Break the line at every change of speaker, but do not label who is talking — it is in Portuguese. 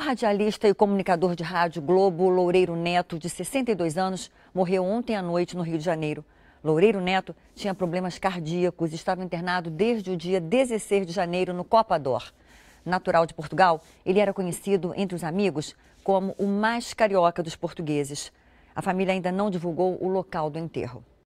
radialista e comunicador de rádio Globo Loureiro Neto, de 62 anos, morreu ontem à noite no Rio de Janeiro. Loureiro Neto tinha problemas cardíacos e estava internado desde o dia 16 de janeiro no Copa d'Or. Natural de Portugal, ele era conhecido entre os amigos como o mais carioca dos portugueses. A família ainda não divulgou o local do enterro.